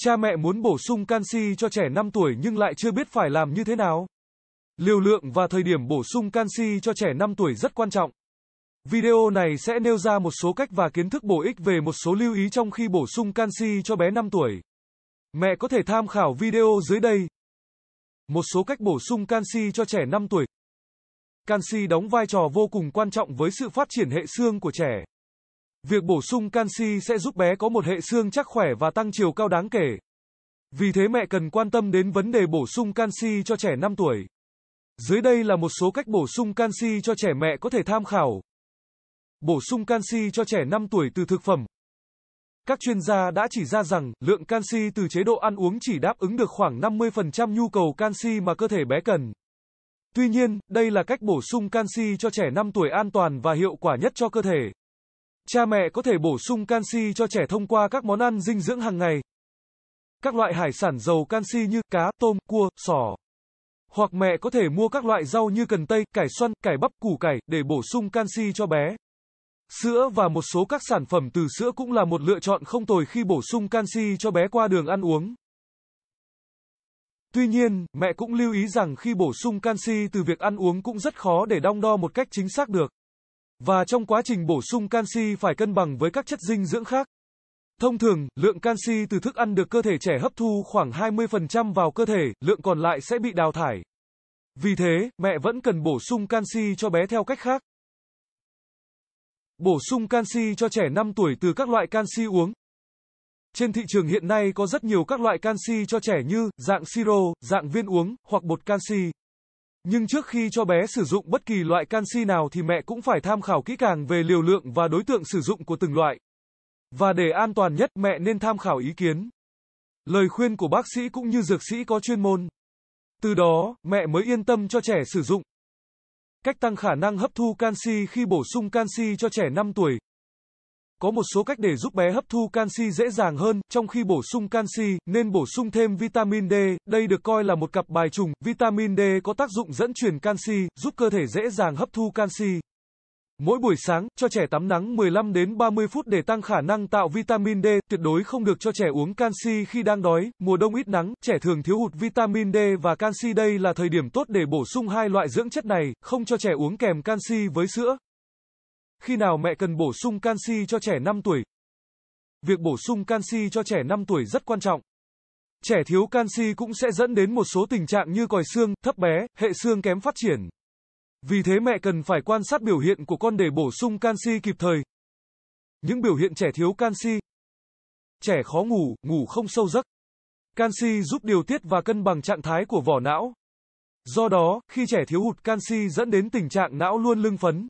Cha mẹ muốn bổ sung canxi cho trẻ 5 tuổi nhưng lại chưa biết phải làm như thế nào. Liều lượng và thời điểm bổ sung canxi cho trẻ 5 tuổi rất quan trọng. Video này sẽ nêu ra một số cách và kiến thức bổ ích về một số lưu ý trong khi bổ sung canxi cho bé 5 tuổi. Mẹ có thể tham khảo video dưới đây. Một số cách bổ sung canxi cho trẻ 5 tuổi. Canxi đóng vai trò vô cùng quan trọng với sự phát triển hệ xương của trẻ. Việc bổ sung canxi sẽ giúp bé có một hệ xương chắc khỏe và tăng chiều cao đáng kể. Vì thế mẹ cần quan tâm đến vấn đề bổ sung canxi cho trẻ 5 tuổi. Dưới đây là một số cách bổ sung canxi cho trẻ mẹ có thể tham khảo. Bổ sung canxi cho trẻ 5 tuổi từ thực phẩm. Các chuyên gia đã chỉ ra rằng, lượng canxi từ chế độ ăn uống chỉ đáp ứng được khoảng 50% nhu cầu canxi mà cơ thể bé cần. Tuy nhiên, đây là cách bổ sung canxi cho trẻ 5 tuổi an toàn và hiệu quả nhất cho cơ thể. Cha mẹ có thể bổ sung canxi cho trẻ thông qua các món ăn dinh dưỡng hàng ngày. Các loại hải sản giàu canxi như cá, tôm, cua, sò. Hoặc mẹ có thể mua các loại rau như cần tây, cải xoăn, cải bắp, củ cải để bổ sung canxi cho bé. Sữa và một số các sản phẩm từ sữa cũng là một lựa chọn không tồi khi bổ sung canxi cho bé qua đường ăn uống. Tuy nhiên, mẹ cũng lưu ý rằng khi bổ sung canxi từ việc ăn uống cũng rất khó để đong đo một cách chính xác được. Và trong quá trình bổ sung canxi phải cân bằng với các chất dinh dưỡng khác. Thông thường, lượng canxi từ thức ăn được cơ thể trẻ hấp thu khoảng 20% vào cơ thể, lượng còn lại sẽ bị đào thải. Vì thế, mẹ vẫn cần bổ sung canxi cho bé theo cách khác. Bổ sung canxi cho trẻ 5 tuổi từ các loại canxi uống. Trên thị trường hiện nay có rất nhiều các loại canxi cho trẻ như dạng siro, dạng viên uống hoặc bột canxi. Nhưng trước khi cho bé sử dụng bất kỳ loại canxi nào thì mẹ cũng phải tham khảo kỹ càng về liều lượng và đối tượng sử dụng của từng loại. Và để an toàn nhất mẹ nên tham khảo ý kiến. Lời khuyên của bác sĩ cũng như dược sĩ có chuyên môn. Từ đó, mẹ mới yên tâm cho trẻ sử dụng. Cách tăng khả năng hấp thu canxi khi bổ sung canxi cho trẻ 5 tuổi. Có một số cách để giúp bé hấp thu canxi dễ dàng hơn, trong khi bổ sung canxi, nên bổ sung thêm vitamin D, đây được coi là một cặp bài trùng, vitamin D có tác dụng dẫn truyền canxi, giúp cơ thể dễ dàng hấp thu canxi. Mỗi buổi sáng, cho trẻ tắm nắng 15 đến 30 phút để tăng khả năng tạo vitamin D, tuyệt đối không được cho trẻ uống canxi khi đang đói, mùa đông ít nắng, trẻ thường thiếu hụt vitamin D và canxi đây là thời điểm tốt để bổ sung hai loại dưỡng chất này, không cho trẻ uống kèm canxi với sữa. Khi nào mẹ cần bổ sung canxi cho trẻ 5 tuổi? Việc bổ sung canxi cho trẻ 5 tuổi rất quan trọng. Trẻ thiếu canxi cũng sẽ dẫn đến một số tình trạng như còi xương, thấp bé, hệ xương kém phát triển. Vì thế mẹ cần phải quan sát biểu hiện của con để bổ sung canxi kịp thời. Những biểu hiện trẻ thiếu canxi. Trẻ khó ngủ, ngủ không sâu giấc. Canxi giúp điều tiết và cân bằng trạng thái của vỏ não. Do đó, khi trẻ thiếu hụt canxi dẫn đến tình trạng não luôn lưng phấn,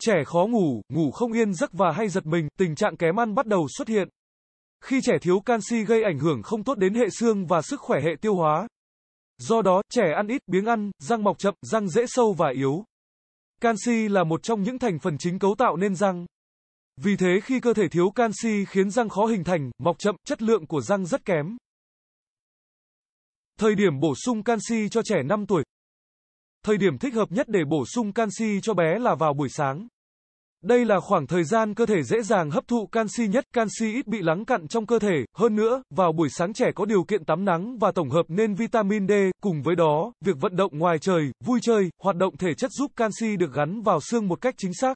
trẻ khó ngủ, ngủ không yên giấc và hay giật mình, tình trạng kém ăn bắt đầu xuất hiện. Khi trẻ thiếu canxi gây ảnh hưởng không tốt đến hệ xương và sức khỏe hệ tiêu hóa. Do đó, trẻ ăn ít, biếng ăn, răng mọc chậm, răng dễ sâu và yếu. Canxi là một trong những thành phần chính cấu tạo nên răng. Vì thế khi cơ thể thiếu canxi khiến răng khó hình thành, mọc chậm, chất lượng của răng rất kém. Thời điểm bổ sung canxi cho trẻ 5 tuổi, Thời điểm thích hợp nhất để bổ sung canxi cho bé là vào buổi sáng. Đây là khoảng thời gian cơ thể dễ dàng hấp thụ canxi nhất, canxi ít bị lắng cặn trong cơ thể, hơn nữa, vào buổi sáng trẻ có điều kiện tắm nắng và tổng hợp nên vitamin D, cùng với đó, việc vận động ngoài trời, vui chơi, hoạt động thể chất giúp canxi được gắn vào xương một cách chính xác.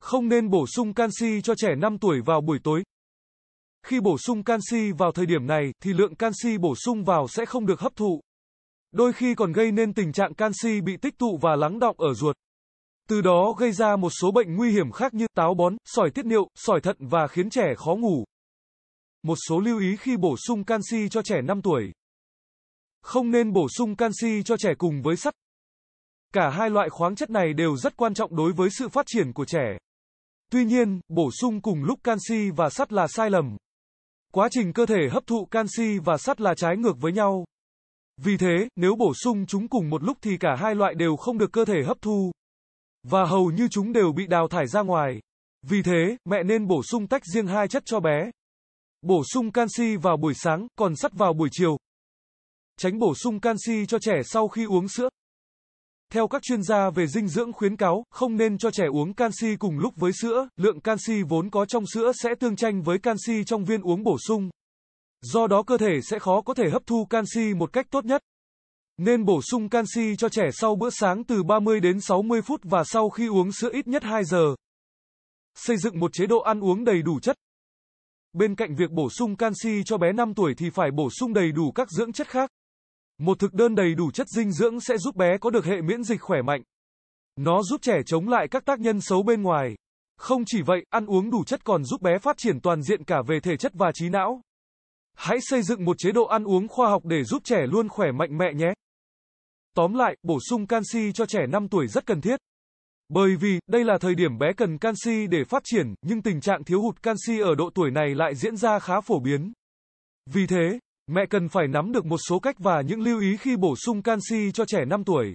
Không nên bổ sung canxi cho trẻ 5 tuổi vào buổi tối. Khi bổ sung canxi vào thời điểm này thì lượng canxi bổ sung vào sẽ không được hấp thụ, Đôi khi còn gây nên tình trạng canxi bị tích tụ và lắng đọng ở ruột. Từ đó gây ra một số bệnh nguy hiểm khác như táo bón, sỏi tiết niệu, sỏi thận và khiến trẻ khó ngủ. Một số lưu ý khi bổ sung canxi cho trẻ 5 tuổi. Không nên bổ sung canxi cho trẻ cùng với sắt. Cả hai loại khoáng chất này đều rất quan trọng đối với sự phát triển của trẻ. Tuy nhiên, bổ sung cùng lúc canxi và sắt là sai lầm. Quá trình cơ thể hấp thụ canxi và sắt là trái ngược với nhau. Vì thế, nếu bổ sung chúng cùng một lúc thì cả hai loại đều không được cơ thể hấp thu. Và hầu như chúng đều bị đào thải ra ngoài. Vì thế, mẹ nên bổ sung tách riêng hai chất cho bé. Bổ sung canxi vào buổi sáng, còn sắt vào buổi chiều. Tránh bổ sung canxi cho trẻ sau khi uống sữa. Theo các chuyên gia về dinh dưỡng khuyến cáo, không nên cho trẻ uống canxi cùng lúc với sữa, lượng canxi vốn có trong sữa sẽ tương tranh với canxi trong viên uống bổ sung. Do đó cơ thể sẽ khó có thể hấp thu canxi một cách tốt nhất. Nên bổ sung canxi cho trẻ sau bữa sáng từ 30 đến 60 phút và sau khi uống sữa ít nhất 2 giờ. Xây dựng một chế độ ăn uống đầy đủ chất. Bên cạnh việc bổ sung canxi cho bé 5 tuổi thì phải bổ sung đầy đủ các dưỡng chất khác. Một thực đơn đầy đủ chất dinh dưỡng sẽ giúp bé có được hệ miễn dịch khỏe mạnh. Nó giúp trẻ chống lại các tác nhân xấu bên ngoài. Không chỉ vậy, ăn uống đủ chất còn giúp bé phát triển toàn diện cả về thể chất và trí não. Hãy xây dựng một chế độ ăn uống khoa học để giúp trẻ luôn khỏe mạnh mẽ nhé. Tóm lại, bổ sung canxi cho trẻ 5 tuổi rất cần thiết. Bởi vì, đây là thời điểm bé cần canxi để phát triển, nhưng tình trạng thiếu hụt canxi ở độ tuổi này lại diễn ra khá phổ biến. Vì thế, mẹ cần phải nắm được một số cách và những lưu ý khi bổ sung canxi cho trẻ 5 tuổi.